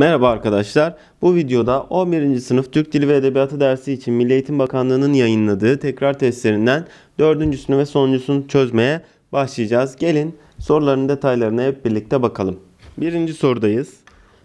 Merhaba arkadaşlar. Bu videoda 11. sınıf Türk Dili ve Edebiyatı dersi için Milli Eğitim Bakanlığı'nın yayınladığı tekrar testlerinden dördüncüsünü ve sonuncusunu çözmeye başlayacağız. Gelin soruların detaylarına hep birlikte bakalım. 1. sorudayız.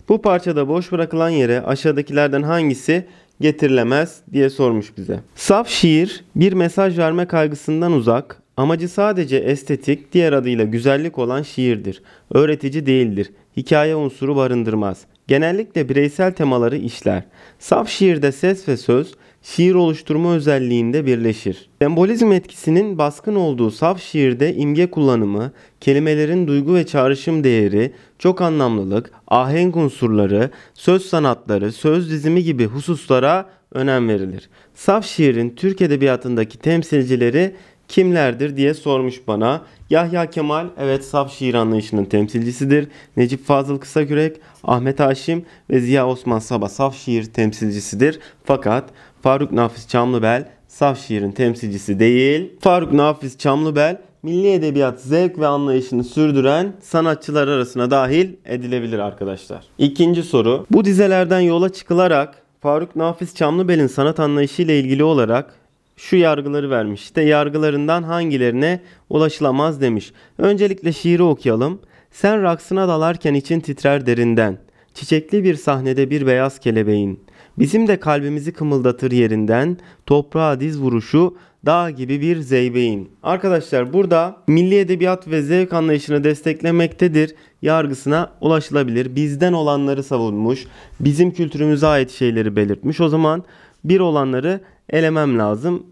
Bu parçada boş bırakılan yere aşağıdakilerden hangisi getirilemez diye sormuş bize. Saf şiir bir mesaj verme kaygısından uzak, amacı sadece estetik, diğer adıyla güzellik olan şiirdir. Öğretici değildir. Hikaye unsuru barındırmaz genellikle bireysel temaları işler. Saf şiirde ses ve söz şiir oluşturma özelliğinde birleşir. Sembolizm etkisinin baskın olduğu saf şiirde imge kullanımı, kelimelerin duygu ve çağrışım değeri, çok anlamlılık, ahenk unsurları, söz sanatları, söz dizimi gibi hususlara önem verilir. Saf şiirin Türk edebiyatındaki temsilcileri kimlerdir diye sormuş bana. Yahya Kemal evet saf şiir anlayışının temsilcisidir. Necip Fazıl Kısakürek, Ahmet Haşim ve Ziya Osman Saba saf şiir temsilcisidir. Fakat Faruk Nafiz Çamlıbel saf şiirin temsilcisi değil. Faruk Nafiz Çamlıbel milli edebiyat zevk ve anlayışını sürdüren sanatçılar arasına dahil edilebilir arkadaşlar. İkinci soru. Bu dizelerden yola çıkılarak Faruk Nafiz Çamlıbel'in sanat anlayışı ile ilgili olarak şu yargıları vermiş. İşte yargılarından hangilerine ulaşılamaz demiş. Öncelikle şiiri okuyalım. Sen raksına dalarken için titrer derinden. Çiçekli bir sahnede bir beyaz kelebeğin. Bizim de kalbimizi kımıldatır yerinden. Toprağa diz vuruşu dağ gibi bir zeybeğin. Arkadaşlar burada milli edebiyat ve zevk anlayışını desteklemektedir yargısına ulaşılabilir. Bizden olanları savunmuş, bizim kültürümüze ait şeyleri belirtmiş. O zaman 1 olanları elemem lazım.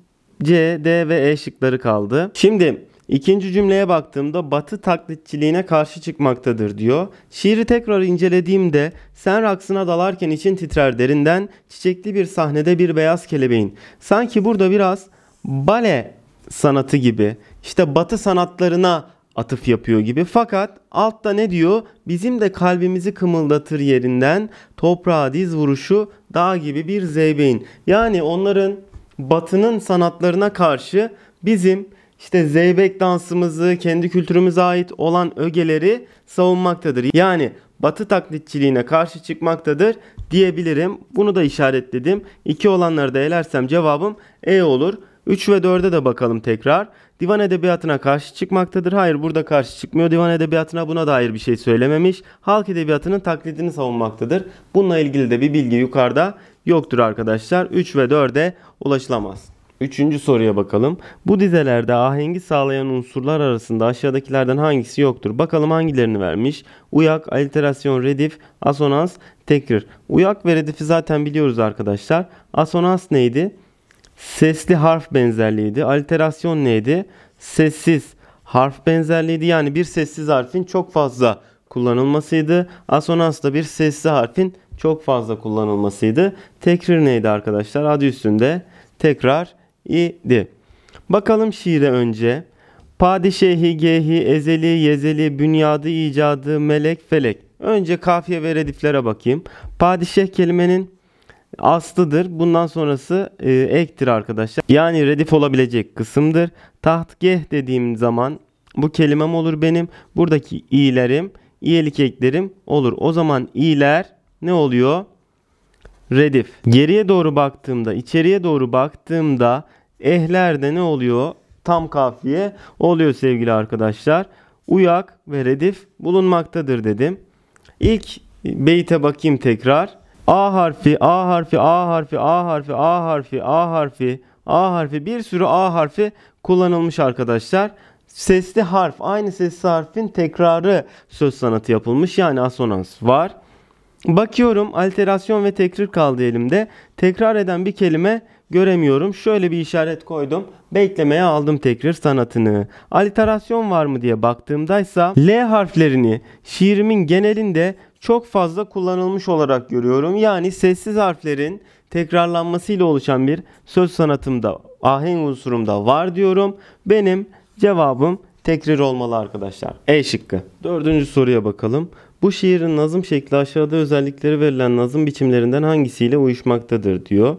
C, D ve E şıkları kaldı. Şimdi ikinci cümleye baktığımda batı taklitçiliğine karşı çıkmaktadır diyor. Şiiri tekrar incelediğimde sen raksına dalarken için titrer derinden çiçekli bir sahnede bir beyaz kelebeğin. Sanki burada biraz bale sanatı gibi işte batı sanatlarına atıf yapıyor gibi. Fakat altta ne diyor? Bizim de kalbimizi kımıldatır yerinden toprağa diz vuruşu dağ gibi bir zeybeğin. Yani onların batının sanatlarına karşı bizim işte zeybek dansımızı, kendi kültürümüze ait olan ögeleri savunmaktadır. Yani batı taklitçiliğine karşı çıkmaktadır diyebilirim. Bunu da işaretledim. İki olanları da elersem cevabım E olur. 3 ve 4'e de bakalım tekrar divan edebiyatına karşı çıkmaktadır. Hayır burada karşı çıkmıyor. Divan edebiyatına buna dair bir şey söylememiş. Halk edebiyatının taklidini savunmaktadır. Bununla ilgili de bir bilgi yukarıda yoktur arkadaşlar. 3 ve 4'e ulaşılamaz. Üçüncü soruya bakalım. Bu dizelerde ahengi sağlayan unsurlar arasında aşağıdakilerden hangisi yoktur? Bakalım hangilerini vermiş. Uyak, aliterasyon, redif, asonans, tekrir. Uyak ve redifi zaten biliyoruz arkadaşlar. Asonans neydi? sesli harf benzerliğiydi. Aliterasyon neydi? Sessiz harf benzerliğiydi. Yani bir sessiz harfin çok fazla kullanılmasıydı. Asonans da bir sessiz harfin çok fazla kullanılmasıydı. Tekrir neydi arkadaşlar? Adı üstünde tekrar idi. Bakalım şiire önce. Padişehi, gehi, ezeli, yezeli, bünyadı, icadı, melek, felek. Önce kafiye ve rediflere bakayım. Padişeh kelimenin aslıdır. Bundan sonrası e, ektir arkadaşlar. Yani redif olabilecek kısımdır. Tahtgeh dediğim zaman bu kelimem olur benim. Buradaki i'lerim, i'lik eklerim olur. O zaman i'ler ne oluyor? Redif. Geriye doğru baktığımda, içeriye doğru baktığımda ehlerde ne oluyor? Tam kafiye oluyor sevgili arkadaşlar. Uyak ve redif bulunmaktadır dedim. İlk beyte bakayım tekrar. A harfi, A harfi, A harfi, A harfi, A harfi, A harfi, A harfi bir sürü A harfi kullanılmış arkadaşlar. Sesli harf, aynı sesli harfin tekrarı söz sanatı yapılmış. Yani asonans var. Bakıyorum alterasyon ve tekrir kaldı elimde. Tekrar eden bir kelime göremiyorum. Şöyle bir işaret koydum. Beklemeye aldım tekrir sanatını. Aliterasyon var mı diye baktığımdaysa L harflerini şiirimin genelinde çok fazla kullanılmış olarak görüyorum. Yani sessiz harflerin tekrarlanmasıyla oluşan bir söz sanatımda, ahenk unsurumda var diyorum. Benim cevabım tekrir olmalı arkadaşlar. E şıkkı. Dördüncü soruya bakalım. Bu şiirin nazım şekli aşağıda özellikleri verilen nazım biçimlerinden hangisiyle uyuşmaktadır diyor.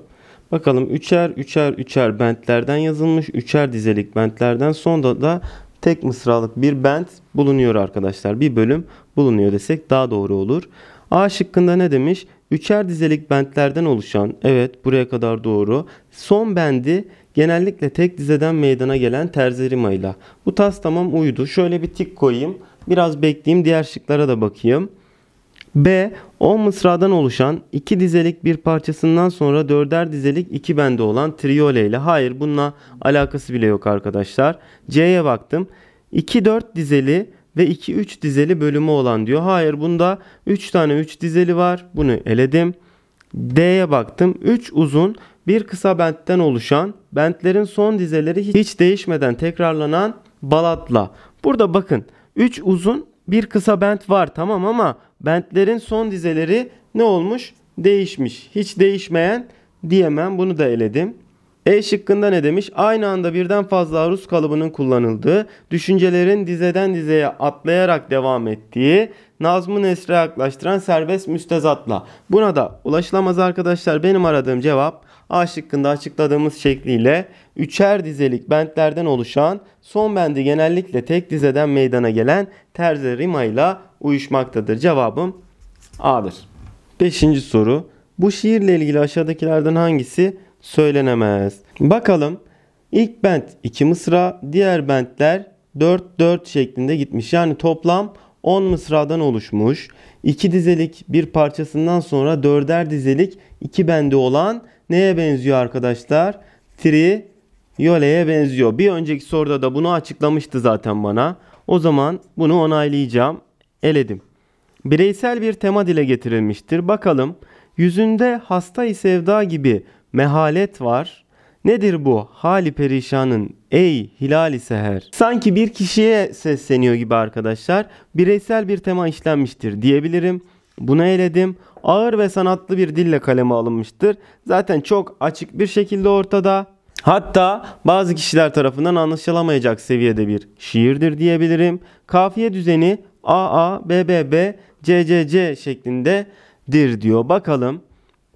Bakalım üçer üçer üçer bentlerden yazılmış. Üçer dizelik bentlerden sonra da tek mısralık bir bent bulunuyor arkadaşlar. Bir bölüm bulunuyor desek daha doğru olur. A şıkkında ne demiş? Üçer dizelik bentlerden oluşan, evet buraya kadar doğru. Son bendi genellikle tek dizeden meydana gelen terzi rimayla. Bu tas tamam uydu. Şöyle bir tik koyayım. Biraz bekleyeyim diğer şıklara da bakayım. B. 10 mısradan oluşan 2 dizelik bir parçasından sonra 4'er dizelik 2 bende olan triole ile. Hayır bununla alakası bile yok arkadaşlar. C'ye baktım. 2-4 dizeli ve 2-3 dizeli bölümü olan diyor. Hayır bunda 3 tane 3 dizeli var. Bunu eledim. D'ye baktım. 3 uzun bir kısa bentten oluşan bentlerin son dizeleri hiç değişmeden tekrarlanan balatla. Burada bakın 3 uzun bir kısa bent var tamam ama Bentlerin son dizeleri ne olmuş? Değişmiş. Hiç değişmeyen diyemem. Bunu da eledim. E şıkkında ne demiş? Aynı anda birden fazla aruz kalıbının kullanıldığı, düşüncelerin dizeden dizeye atlayarak devam ettiği, nazmı nesre yaklaştıran serbest müstezatla. Buna da ulaşılamaz arkadaşlar benim aradığım cevap A şıkkında açıkladığımız şekliyle üçer dizelik bentlerden oluşan son bendi genellikle tek dizeden meydana gelen terzi rima ile uyuşmaktadır. Cevabım A'dır. Beşinci soru. Bu şiirle ilgili aşağıdakilerden hangisi söylenemez? Bakalım. İlk bent 2 mısra, diğer bentler 4-4 şeklinde gitmiş. Yani toplam 10 mısradan oluşmuş. 2 dizelik bir parçasından sonra 4'er dizelik 2 bendi olan neye benziyor arkadaşlar? Tri Yole'ye benziyor. Bir önceki soruda da bunu açıklamıştı zaten bana. O zaman bunu onaylayacağım eledim. Bireysel bir tema dile getirilmiştir. Bakalım yüzünde hastayı sevda gibi mehalet var. Nedir bu hali perişanın ey hilali seher? Sanki bir kişiye sesleniyor gibi arkadaşlar. Bireysel bir tema işlenmiştir diyebilirim. Buna eledim. Ağır ve sanatlı bir dille kaleme alınmıştır. Zaten çok açık bir şekilde ortada. Hatta bazı kişiler tarafından anlaşılamayacak seviyede bir şiirdir diyebilirim. Kafiye düzeni AA, BBB, CCC şeklindedir diyor. Bakalım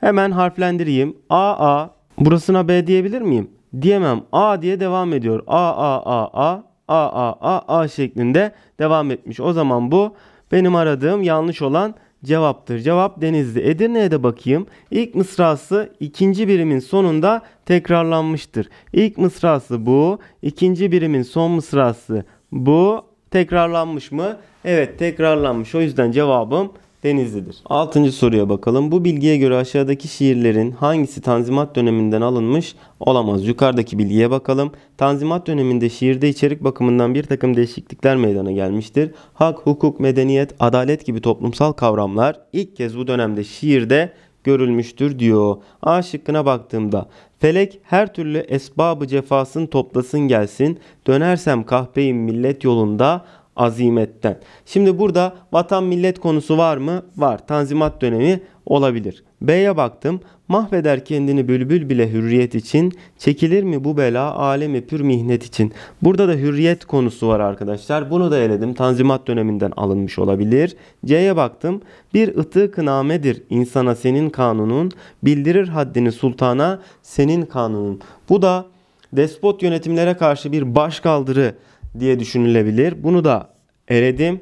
hemen harflendireyim. AA burasına B diyebilir miyim? Diyemem. A diye devam ediyor. A A A A A A A A şeklinde devam etmiş. O zaman bu benim aradığım yanlış olan cevaptır. Cevap Denizli. Edirne'ye de bakayım. İlk mısrası ikinci birimin sonunda tekrarlanmıştır. İlk mısrası bu. ikinci birimin son mısrası bu. Tekrarlanmış mı? Evet tekrarlanmış. O yüzden cevabım Denizli'dir. Altıncı soruya bakalım. Bu bilgiye göre aşağıdaki şiirlerin hangisi Tanzimat döneminden alınmış olamaz? Yukarıdaki bilgiye bakalım. Tanzimat döneminde şiirde içerik bakımından bir takım değişiklikler meydana gelmiştir. Hak, hukuk, medeniyet, adalet gibi toplumsal kavramlar ilk kez bu dönemde şiirde görülmüştür diyor. A şıkkına baktığımda Felek her türlü esbabı cefasın toplasın gelsin. Dönersem kahpeyim millet yolunda azimetten. Şimdi burada vatan millet konusu var mı? Var. Tanzimat dönemi olabilir. B'ye baktım. Mahveder kendini bülbül bile hürriyet için. Çekilir mi bu bela alemi pür mihnet için. Burada da hürriyet konusu var arkadaşlar. Bunu da eledim. Tanzimat döneminden alınmış olabilir. C'ye baktım. Bir ıtık namedir insana senin kanunun. Bildirir haddini sultana senin kanunun. Bu da despot yönetimlere karşı bir başkaldırı diye düşünülebilir. Bunu da eredim.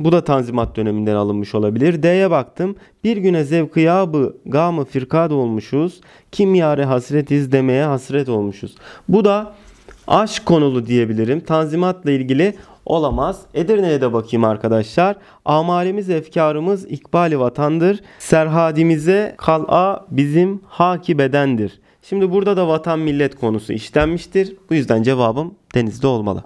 Bu da Tanzimat döneminden alınmış olabilir. D'ye baktım. Bir güne zevkıyabı gamı firkad olmuşuz. Kim yare hasret izlemeye hasret olmuşuz. Bu da aşk konulu diyebilirim. Tanzimatla ilgili olamaz. Edirne'ye de bakayım arkadaşlar. Amalemiz efkarımız ikbali vatandır. Serhadimize kal'a bizim haki bedendir. Şimdi burada da vatan millet konusu işlenmiştir. Bu yüzden cevabım denizde olmalı.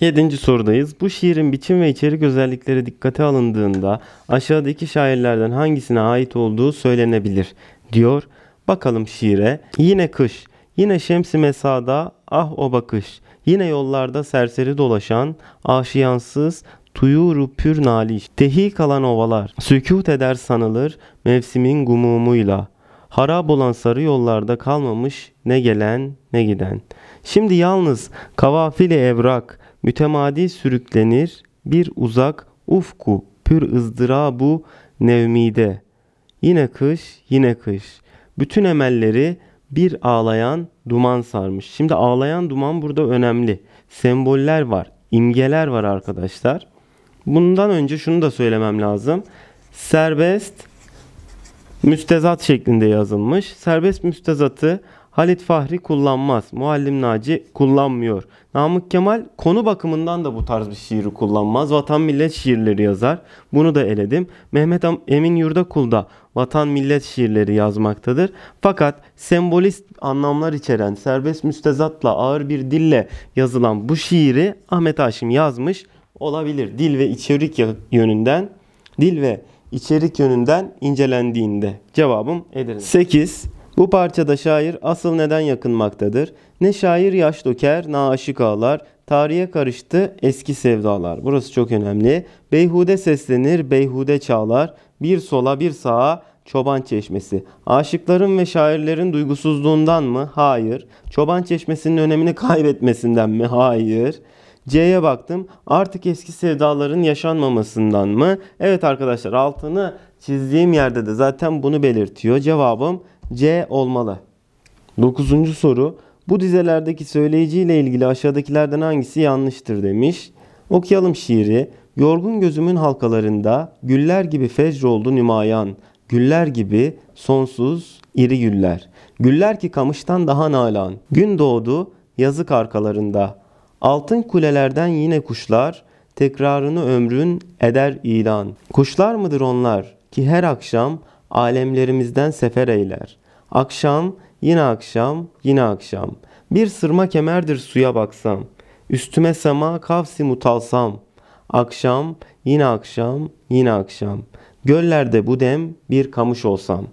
Yedinci sorudayız. Bu şiirin biçim ve içerik özellikleri dikkate alındığında aşağıdaki şairlerden hangisine ait olduğu söylenebilir diyor. Bakalım şiire. Yine kış, yine şemsi mesada ah o bakış, yine yollarda serseri dolaşan aşiyansız tuyuru pür naliş, tehi kalan ovalar, sükut eder sanılır mevsimin gumumuyla.'' Harap olan sarı yollarda kalmamış ne gelen ne giden. Şimdi yalnız kavafili evrak, mütemadi sürüklenir, bir uzak ufku pür ızdırabu nevmide. Yine kış, yine kış. Bütün emelleri bir ağlayan duman sarmış. Şimdi ağlayan duman burada önemli. Semboller var, imgeler var arkadaşlar. Bundan önce şunu da söylemem lazım. Serbest müstezat şeklinde yazılmış. Serbest müstezatı Halit Fahri kullanmaz. Muallim Naci kullanmıyor. Namık Kemal konu bakımından da bu tarz bir şiiri kullanmaz. Vatan millet şiirleri yazar. Bunu da eledim. Mehmet Emin Yurdakul da vatan millet şiirleri yazmaktadır. Fakat sembolist anlamlar içeren serbest müstezatla ağır bir dille yazılan bu şiiri Ahmet Haşim yazmış olabilir. Dil ve içerik yönünden dil ve içerik yönünden incelendiğinde cevabım Edirne. 8. Bu parçada şair asıl neden yakınmaktadır? Ne şair yaş döker, ne aşık ağlar, tarihe karıştı eski sevdalar. Burası çok önemli. Beyhude seslenir, beyhude çağlar, bir sola bir sağa Çoban Çeşmesi. Aşıkların ve şairlerin duygusuzluğundan mı? Hayır. Çoban Çeşmesi'nin önemini kaybetmesinden mi? Hayır. C'ye baktım. Artık eski sevdaların yaşanmamasından mı? Evet arkadaşlar altını çizdiğim yerde de zaten bunu belirtiyor. Cevabım C olmalı. Dokuzuncu soru. Bu dizelerdeki söyleyiciyle ilgili aşağıdakilerden hangisi yanlıştır demiş. Okuyalım şiiri. Yorgun gözümün halkalarında güller gibi fecr oldu nümayan. Güller gibi sonsuz iri güller. Güller ki kamıştan daha nalan. Gün doğdu yazık arkalarında. Altın kulelerden yine kuşlar tekrarını ömrün eder ilan. Kuşlar mıdır onlar ki her akşam alemlerimizden sefer eyler. Akşam, yine akşam, yine akşam. Bir sırma kemerdir suya baksam. Üstüme sema kavsi mutalsam. Akşam, yine akşam, yine akşam. Göllerde bu dem bir kamış olsam.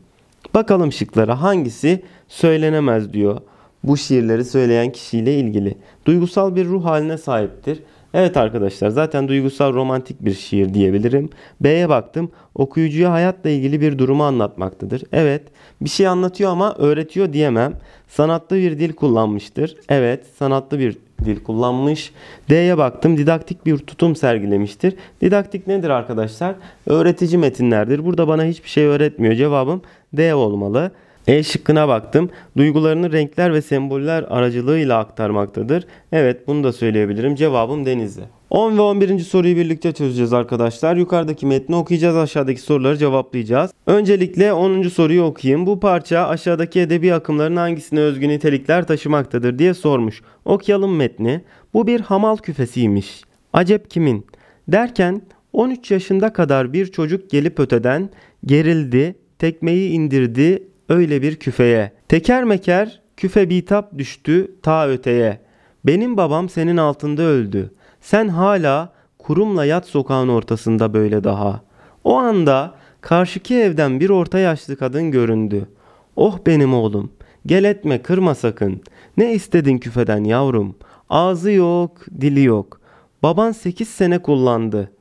Bakalım şıklara hangisi söylenemez diyor. Bu şiirleri söyleyen kişiyle ilgili. Duygusal bir ruh haline sahiptir. Evet arkadaşlar zaten duygusal romantik bir şiir diyebilirim. B'ye baktım. Okuyucuya hayatla ilgili bir durumu anlatmaktadır. Evet bir şey anlatıyor ama öğretiyor diyemem. Sanatlı bir dil kullanmıştır. Evet sanatlı bir dil kullanmış. D'ye baktım didaktik bir tutum sergilemiştir. Didaktik nedir arkadaşlar? Öğretici metinlerdir. Burada bana hiçbir şey öğretmiyor. Cevabım D olmalı. E şıkkına baktım. Duygularını renkler ve semboller aracılığıyla aktarmaktadır. Evet bunu da söyleyebilirim. Cevabım Denizli. 10 ve 11. soruyu birlikte çözeceğiz arkadaşlar. Yukarıdaki metni okuyacağız, aşağıdaki soruları cevaplayacağız. Öncelikle 10. soruyu okuyayım. Bu parça aşağıdaki edebi akımların hangisine özgü nitelikler taşımaktadır diye sormuş. Okuyalım metni. Bu bir hamal küfesiymiş. Acep kimin? Derken 13 yaşında kadar bir çocuk gelip öteden gerildi, tekmeyi indirdi, öyle bir küfeye. Teker meker küfe bitap düştü ta öteye. Benim babam senin altında öldü. Sen hala kurumla yat sokağın ortasında böyle daha. O anda karşıki evden bir orta yaşlı kadın göründü. Oh benim oğlum, gel etme kırma sakın. Ne istedin küfeden yavrum? Ağzı yok, dili yok. Baban sekiz sene kullandı.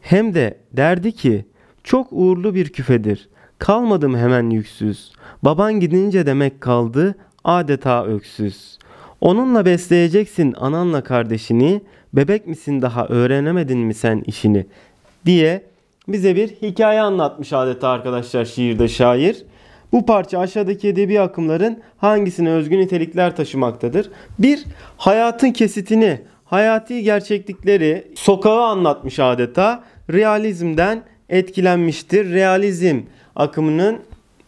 Hem de derdi ki çok uğurlu bir küfedir. Kalmadım hemen yüksüz. Baban gidince demek kaldı adeta öksüz. Onunla besleyeceksin ananla kardeşini. Bebek misin daha öğrenemedin mi sen işini? Diye bize bir hikaye anlatmış adeta arkadaşlar şiirde şair. Bu parça aşağıdaki edebi akımların hangisine özgün nitelikler taşımaktadır? Bir, hayatın kesitini, hayati gerçeklikleri, sokağı anlatmış adeta. Realizmden etkilenmiştir. Realizm akımının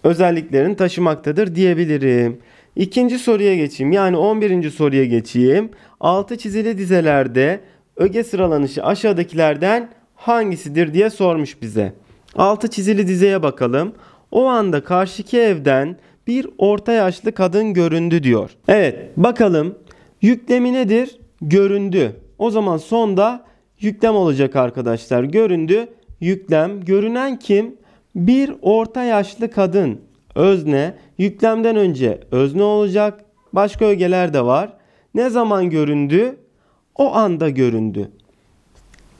özelliklerini taşımaktadır diyebilirim. İkinci soruya geçeyim. Yani 11. soruya geçeyim. Altı çizili dizelerde öge sıralanışı aşağıdakilerden hangisidir diye sormuş bize. Altı çizili dizeye bakalım. O anda karşıki evden bir orta yaşlı kadın göründü diyor. Evet bakalım yüklemi nedir? Göründü. O zaman sonda yüklem olacak arkadaşlar. Göründü, yüklem. Görünen kim? Bir orta yaşlı kadın özne yüklemden önce özne olacak. Başka ögeler de var. Ne zaman göründü? O anda göründü.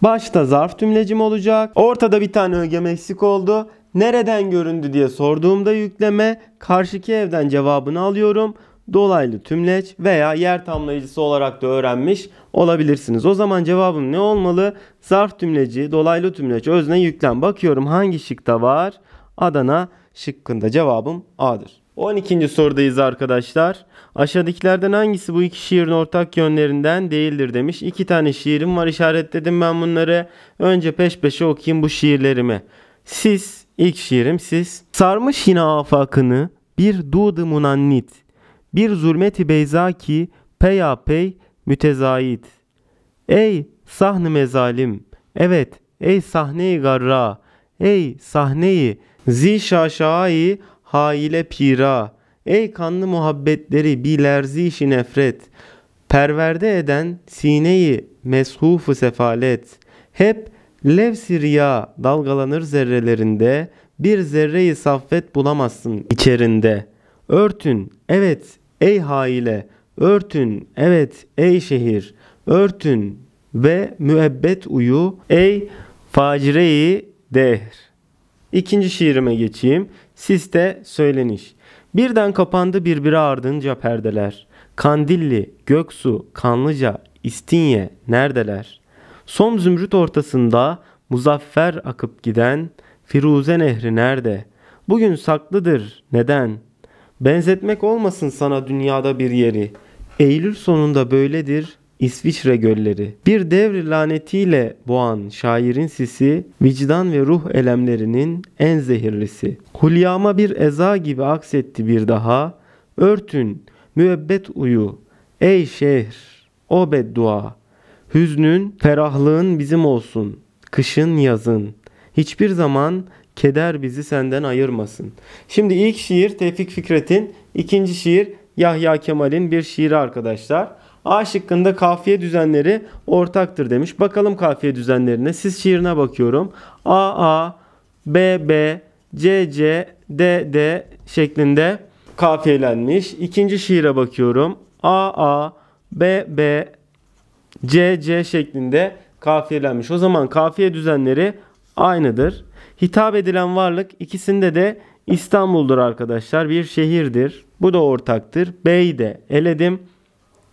Başta zarf tümlecim olacak. Ortada bir tane ögem eksik oldu. Nereden göründü diye sorduğumda yükleme karşıki evden cevabını alıyorum dolaylı tümleç veya yer tamlayıcısı olarak da öğrenmiş olabilirsiniz. O zaman cevabım ne olmalı? Zarf tümleci, dolaylı tümleç, özne, yüklem. Bakıyorum hangi şıkta var? Adana şıkkında cevabım A'dır. 12. sorudayız arkadaşlar. Aşağıdakilerden hangisi bu iki şiirin ortak yönlerinden değildir demiş. İki tane şiirim var işaretledim ben bunları. Önce peş peşe okuyayım bu şiirlerimi. Siz, ilk şiirim siz. Sarmış yine afakını bir du'dumun annit bir zulmeti beyza ki pey mütezayit. Ey sahne mezalim, evet ey sahneyi garra, ey sahneyi zi şaşai haile pira, ey kanlı muhabbetleri bilerzi nefret, perverde eden sineyi meshufu sefalet, hep levsi riya dalgalanır zerrelerinde, bir zerreyi saffet bulamazsın içerinde. Örtün, evet Ey haile örtün evet ey şehir örtün ve müebbet uyu ey facireyi dehr. İkinci şiirime geçeyim. Siste söyleniş. Birden kapandı birbiri ardınca perdeler. Kandilli, Göksu, Kanlıca, İstinye neredeler? Som zümrüt ortasında muzaffer akıp giden Firuze Nehri nerede? Bugün saklıdır neden? Benzetmek olmasın sana dünyada bir yeri. Eylül sonunda böyledir İsviçre gölleri. Bir devri lanetiyle boğan şairin sisi, vicdan ve ruh elemlerinin en zehirlisi. Kulyama bir eza gibi aksetti bir daha. Örtün, müebbet uyu, ey şehir, o beddua. Hüznün, ferahlığın bizim olsun, kışın yazın. Hiçbir zaman Keder bizi senden ayırmasın. Şimdi ilk şiir Tevfik Fikret'in, ikinci şiir Yahya Kemal'in bir şiiri arkadaşlar. A şıkkında kafiye düzenleri ortaktır demiş. Bakalım kafiye düzenlerine. Siz şiirine bakıyorum. A A, B B, C C, D D şeklinde kafiyelenmiş. İkinci şiire bakıyorum. A A, B B, C C şeklinde kafiyelenmiş. O zaman kafiye düzenleri aynıdır. Hitap edilen varlık ikisinde de İstanbul'dur arkadaşlar. Bir şehirdir. Bu da ortaktır. Bey de eledim.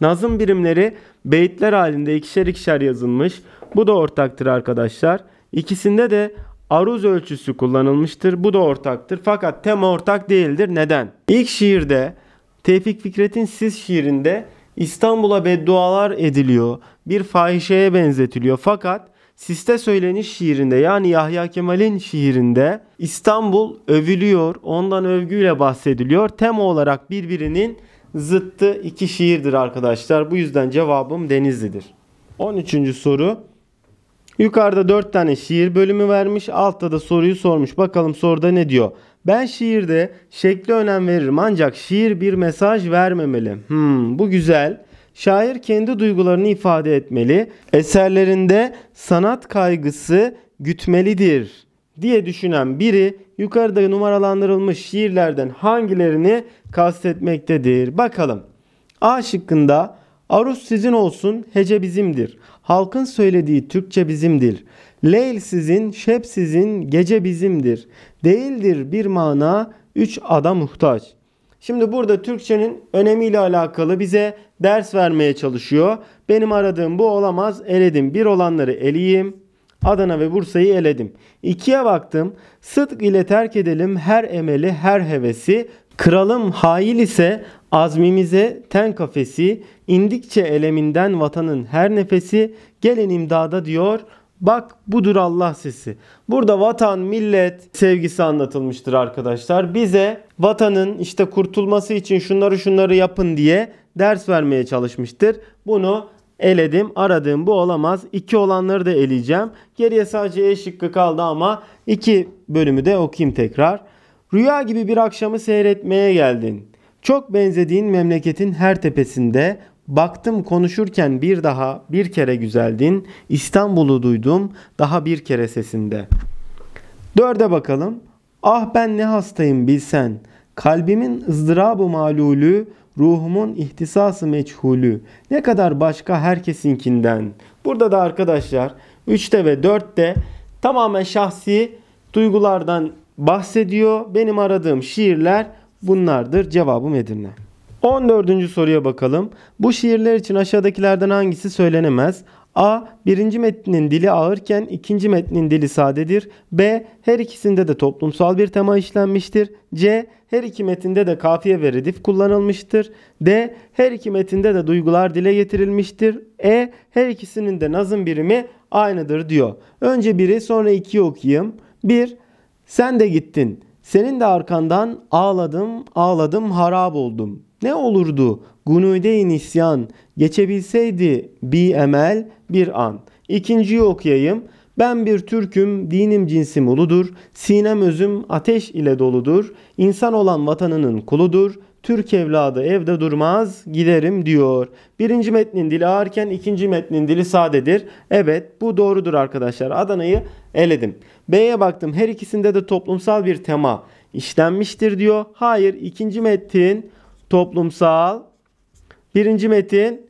Nazım birimleri beyitler halinde ikişer ikişer yazılmış. Bu da ortaktır arkadaşlar. İkisinde de aruz ölçüsü kullanılmıştır. Bu da ortaktır. Fakat tema ortak değildir. Neden? İlk şiirde Tevfik Fikret'in Siz şiirinde İstanbul'a beddualar ediliyor. Bir fahişeye benzetiliyor. Fakat Siste söyleniş şiirinde yani Yahya Kemal'in şiirinde İstanbul övülüyor, ondan övgüyle bahsediliyor. Tema olarak birbirinin zıttı iki şiirdir arkadaşlar. Bu yüzden cevabım Denizli'dir. 13. soru. Yukarıda 4 tane şiir bölümü vermiş. Altta da soruyu sormuş. Bakalım soruda ne diyor? Ben şiirde şekle önem veririm ancak şiir bir mesaj vermemeli. Hmm, bu güzel. Şair kendi duygularını ifade etmeli, eserlerinde sanat kaygısı gütmelidir diye düşünen biri yukarıda numaralandırılmış şiirlerden hangilerini kastetmektedir? Bakalım. A şıkkında Arus sizin olsun, hece bizimdir. Halkın söylediği Türkçe bizimdir. Leyl sizin, şep sizin, gece bizimdir. Değildir bir mana, üç ada muhtaç.'' Şimdi burada Türkçenin önemiyle alakalı bize ders vermeye çalışıyor. Benim aradığım bu olamaz. Eledim. Bir olanları eleyim. Adana ve Bursa'yı eledim. İkiye baktım. Sıdk ile terk edelim her emeli, her hevesi. Kralım hail ise azmimize ten kafesi. indikçe eleminden vatanın her nefesi. Gelin imdada diyor. Bak budur Allah sesi. Burada vatan, millet sevgisi anlatılmıştır arkadaşlar. Bize vatanın işte kurtulması için şunları şunları yapın diye ders vermeye çalışmıştır. Bunu eledim. Aradığım bu olamaz. İki olanları da eleyeceğim. Geriye sadece E şıkkı kaldı ama iki bölümü de okuyayım tekrar. Rüya gibi bir akşamı seyretmeye geldin. Çok benzediğin memleketin her tepesinde Baktım konuşurken bir daha bir kere güzeldin. İstanbul'u duydum daha bir kere sesinde. Dörde bakalım. Ah ben ne hastayım bilsen. Kalbimin ızdırabı malulü, ruhumun ihtisası meçhulü. Ne kadar başka herkesinkinden. Burada da arkadaşlar 3'te ve 4'te tamamen şahsi duygulardan bahsediyor. Benim aradığım şiirler bunlardır. Cevabım Edirne. 14. soruya bakalım. Bu şiirler için aşağıdakilerden hangisi söylenemez? A. Birinci metnin dili ağırken ikinci metnin dili sadedir. B. Her ikisinde de toplumsal bir tema işlenmiştir. C. Her iki metinde de kafiye ve redif kullanılmıştır. D. Her iki metinde de duygular dile getirilmiştir. E. Her ikisinin de nazım birimi aynıdır diyor. Önce biri sonra ikiyi okuyayım. 1. Bir, sen de gittin. Senin de arkandan ağladım, ağladım, harap oldum. Ne olurdu? Gunude-i nisyan. Geçebilseydi bir emel, bir an. İkinciyi okuyayım. Ben bir Türk'üm, dinim cinsim uludur, sinem özüm ateş ile doludur, insan olan vatanının kuludur, Türk evladı evde durmaz giderim diyor. Birinci metnin dili ağırken ikinci metnin dili sadedir. Evet bu doğrudur arkadaşlar. Adana'yı eledim. B'ye baktım her ikisinde de toplumsal bir tema işlenmiştir diyor. Hayır ikinci metin toplumsal. Birinci metin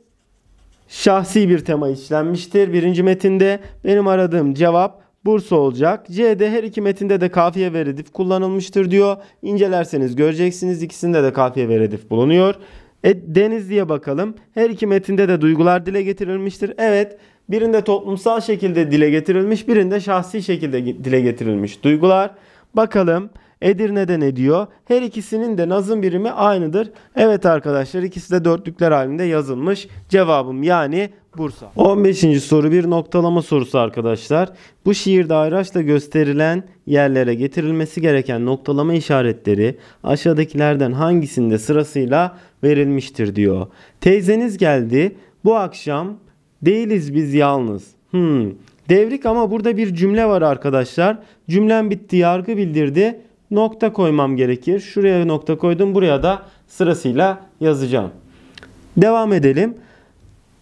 şahsi bir tema işlenmiştir. Birinci metinde benim aradığım cevap Bursa olacak. C'de her iki metinde de kafiye ve redif kullanılmıştır diyor. İncelerseniz göreceksiniz ikisinde de kafiye ve redif bulunuyor. E, Denizli'ye bakalım. Her iki metinde de duygular dile getirilmiştir. Evet birinde toplumsal şekilde dile getirilmiş birinde şahsi şekilde dile getirilmiş duygular. Bakalım Edirne'de ne diyor? Her ikisinin de nazım birimi aynıdır. Evet arkadaşlar ikisi de dörtlükler halinde yazılmış. Cevabım yani Bursa. 15. soru bir noktalama sorusu arkadaşlar. Bu şiirde ayraçla gösterilen yerlere getirilmesi gereken noktalama işaretleri aşağıdakilerden hangisinde sırasıyla verilmiştir diyor. Teyzeniz geldi. Bu akşam değiliz biz yalnız. Hmm. Devrik ama burada bir cümle var arkadaşlar. Cümlem bitti yargı bildirdi nokta koymam gerekir. Şuraya nokta koydum. Buraya da sırasıyla yazacağım. Devam edelim.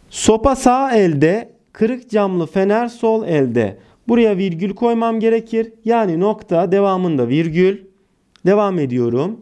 Sopa sağ elde, kırık camlı fener sol elde. Buraya virgül koymam gerekir. Yani nokta devamında virgül. Devam ediyorum.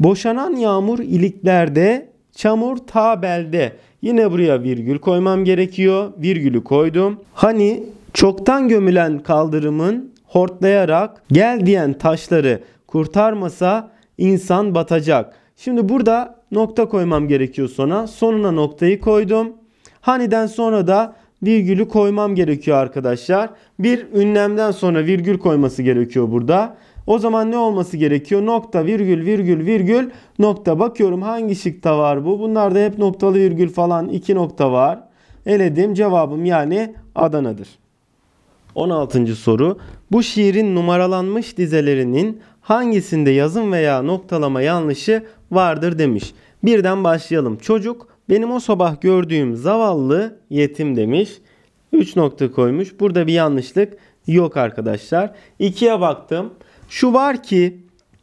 Boşanan yağmur iliklerde, çamur ta belde. Yine buraya virgül koymam gerekiyor. Virgülü koydum. Hani çoktan gömülen kaldırımın hortlayarak gel diyen taşları kurtarmasa insan batacak. Şimdi burada nokta koymam gerekiyor sona. Sonuna noktayı koydum. Haniden sonra da virgülü koymam gerekiyor arkadaşlar. Bir ünlemden sonra virgül koyması gerekiyor burada. O zaman ne olması gerekiyor? Nokta virgül virgül virgül nokta. Bakıyorum hangi şıkta var bu? Bunlarda hep noktalı virgül falan iki nokta var. Eledim cevabım yani Adana'dır. 16. soru. Bu şiirin numaralanmış dizelerinin hangisinde yazım veya noktalama yanlışı vardır demiş. Birden başlayalım. Çocuk benim o sabah gördüğüm zavallı yetim demiş. 3 nokta koymuş. Burada bir yanlışlık yok arkadaşlar. 2'ye baktım. Şu var ki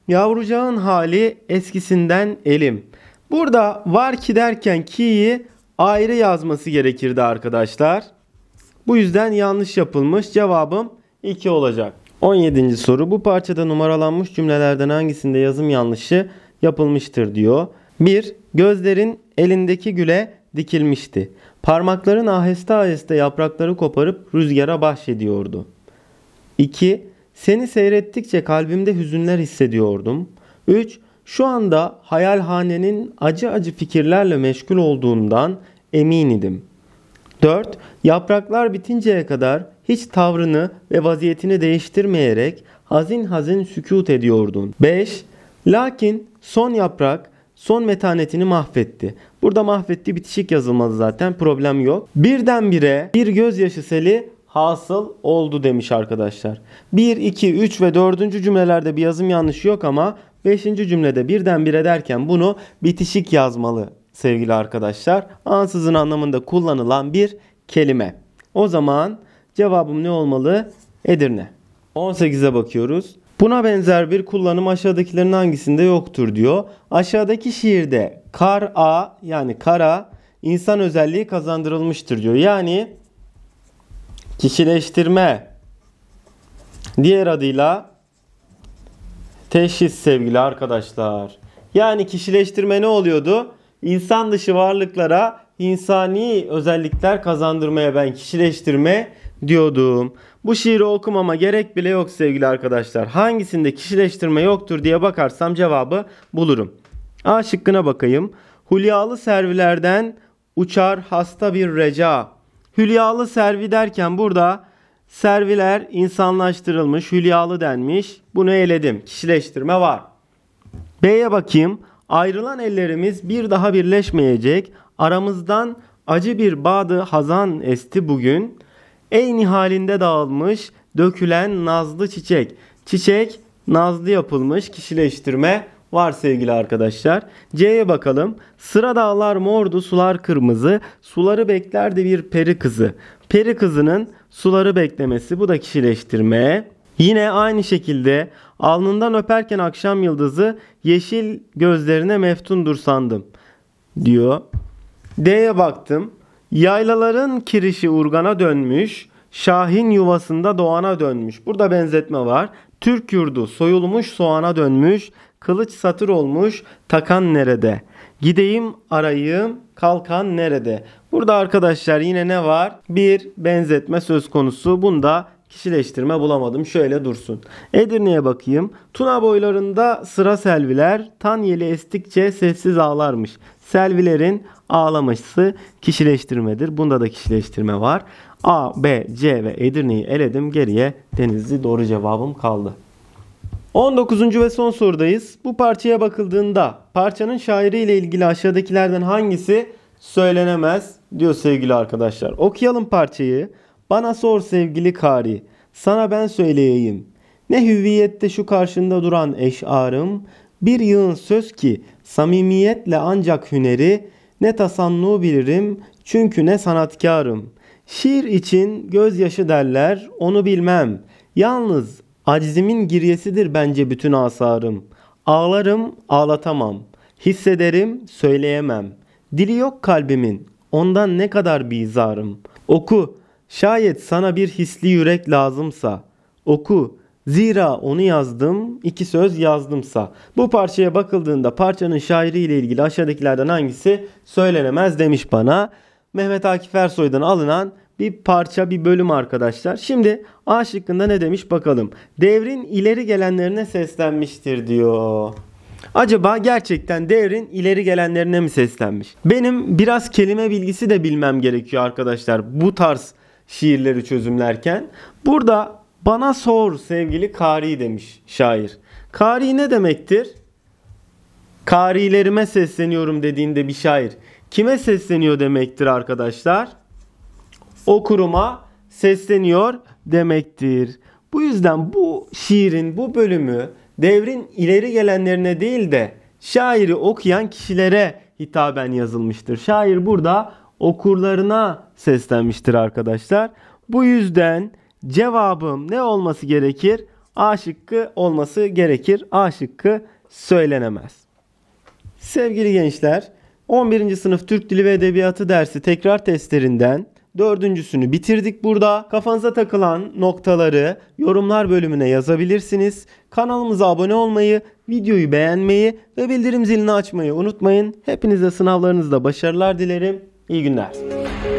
yavrucağın hali eskisinden elim. Burada var ki derken ki'yi ayrı yazması gerekirdi arkadaşlar. Bu yüzden yanlış yapılmış. Cevabım 2 olacak. 17. soru bu parçada numaralanmış cümlelerden hangisinde yazım yanlışı yapılmıştır diyor. 1. Gözlerin elindeki güle dikilmişti. Parmakların aheste aheste yaprakları koparıp rüzgara bahşediyordu. 2. Seni seyrettikçe kalbimde hüzünler hissediyordum. 3. Şu anda hayalhanenin acı acı fikirlerle meşgul olduğundan emin idim. 4. Yapraklar bitinceye kadar hiç tavrını ve vaziyetini değiştirmeyerek hazin hazin sükut ediyordun. 5. Lakin son yaprak son metanetini mahvetti. Burada mahvetti bitişik yazılmadı zaten problem yok. Birdenbire bir gözyaşı seli hasıl oldu demiş arkadaşlar. 1, 2, 3 ve 4. cümlelerde bir yazım yanlışı yok ama 5. cümlede birdenbire derken bunu bitişik yazmalı sevgili arkadaşlar. Ansızın anlamında kullanılan bir kelime. O zaman cevabım ne olmalı? Edirne. 18'e bakıyoruz. Buna benzer bir kullanım aşağıdakilerin hangisinde yoktur diyor. Aşağıdaki şiirde kar a yani kara insan özelliği kazandırılmıştır diyor. Yani kişileştirme diğer adıyla teşhis sevgili arkadaşlar. Yani kişileştirme ne oluyordu? insan dışı varlıklara insani özellikler kazandırmaya ben kişileştirme diyordum. Bu şiiri okumama gerek bile yok sevgili arkadaşlar. Hangisinde kişileştirme yoktur diye bakarsam cevabı bulurum. A şıkkına bakayım. Hülyalı servilerden uçar hasta bir reca. Hülyalı servi derken burada serviler insanlaştırılmış, hülyalı denmiş. Bunu eledim. Kişileştirme var. B'ye bakayım. Ayrılan ellerimiz bir daha birleşmeyecek. Aramızdan acı bir badı hazan esti bugün. Ey nihalinde dağılmış, dökülen nazlı çiçek. Çiçek nazlı yapılmış kişileştirme var sevgili arkadaşlar. C'ye bakalım. Sıra dağlar mordu, sular kırmızı. Suları beklerdi bir peri kızı. Peri kızının suları beklemesi bu da kişileştirme. Yine aynı şekilde Alnından öperken akşam yıldızı yeşil gözlerine meftundur sandım diyor. D'ye baktım. Yaylaların kirişi urgana dönmüş, şahin yuvasında doğana dönmüş. Burada benzetme var. Türk yurdu soyulmuş soğana dönmüş, kılıç satır olmuş, takan nerede? Gideyim arayayım, kalkan nerede? Burada arkadaşlar yine ne var? Bir benzetme söz konusu. Bunda kişileştirme bulamadım. Şöyle dursun. Edirne'ye bakayım. Tuna boylarında sıra selviler tan yeli estikçe sessiz ağlarmış. Selvilerin ağlamışsı kişileştirmedir. Bunda da kişileştirme var. A, B, C ve Edirne'yi eledim. Geriye Denizli doğru cevabım kaldı. 19. ve son sorudayız. Bu parçaya bakıldığında parçanın şairi ile ilgili aşağıdakilerden hangisi söylenemez diyor sevgili arkadaşlar. Okuyalım parçayı. Bana sor sevgili kari, sana ben söyleyeyim. Ne hüviyette şu karşında duran eşarım, bir yığın söz ki samimiyetle ancak hüneri, ne tasannu bilirim çünkü ne sanatkarım. Şiir için gözyaşı derler onu bilmem. Yalnız acizimin giryesidir bence bütün asarım. Ağlarım ağlatamam. Hissederim söyleyemem. Dili yok kalbimin. Ondan ne kadar bizarım. Oku Şayet sana bir hisli yürek lazımsa oku. Zira onu yazdım, iki söz yazdımsa. Bu parçaya bakıldığında parçanın şairi ile ilgili aşağıdakilerden hangisi söylenemez demiş bana. Mehmet Akif Ersoy'dan alınan bir parça bir bölüm arkadaşlar. Şimdi A şıkkında ne demiş bakalım. Devrin ileri gelenlerine seslenmiştir diyor. Acaba gerçekten devrin ileri gelenlerine mi seslenmiş? Benim biraz kelime bilgisi de bilmem gerekiyor arkadaşlar. Bu tarz şiirleri çözümlerken. Burada bana sor sevgili kari demiş şair. Kari ne demektir? Karilerime sesleniyorum dediğinde bir şair kime sesleniyor demektir arkadaşlar? Okuruma sesleniyor demektir. Bu yüzden bu şiirin bu bölümü devrin ileri gelenlerine değil de şairi okuyan kişilere hitaben yazılmıştır. Şair burada okurlarına seslenmiştir arkadaşlar. Bu yüzden cevabım ne olması gerekir? A şıkkı olması gerekir. A şıkkı söylenemez. Sevgili gençler, 11. sınıf Türk Dili ve Edebiyatı dersi tekrar testlerinden dördüncüsünü bitirdik burada. Kafanıza takılan noktaları yorumlar bölümüne yazabilirsiniz. Kanalımıza abone olmayı, videoyu beğenmeyi ve bildirim zilini açmayı unutmayın. Hepinize sınavlarınızda başarılar dilerim. İyi günler.